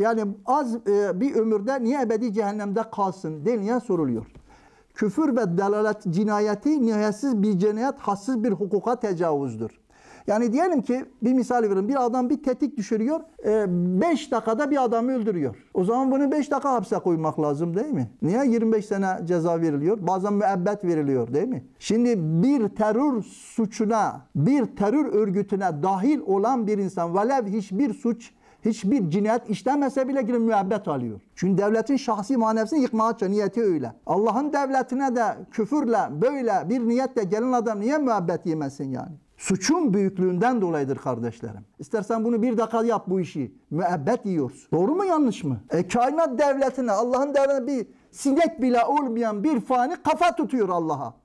Yani az e, bir ömürde niye ebedi cehennemde kalsın Deniye soruluyor. Küfür ve dalalet cinayeti nihayetsiz bir cinayet, hassız bir hukuka tecavüzdür. Yani diyelim ki bir misal verin bir adam bir tetik düşürüyor 5 e, dakikada bir adamı öldürüyor. O zaman bunu 5 dakika hapse koymak lazım değil mi? Niye 25 sene ceza veriliyor? Bazen müebbet veriliyor değil mi? Şimdi bir terör suçuna bir terör örgütüne dahil olan bir insan velev hiçbir suç Hiçbir cinayet işlemese bile girip müebbet alıyor. Çünkü devletin şahsi manevsini yıkmaya Niyeti öyle. Allah'ın devletine de küfürle böyle bir niyetle gelen adam niye müebbet yemesin yani? Suçun büyüklüğünden dolayıdır kardeşlerim. İstersen bunu bir dakika yap bu işi. Müebbet yiyorsun. Doğru mu yanlış mı? E kainat devletine, Allah'ın devletine bir sinek bile olmayan bir fani kafa tutuyor Allah'a.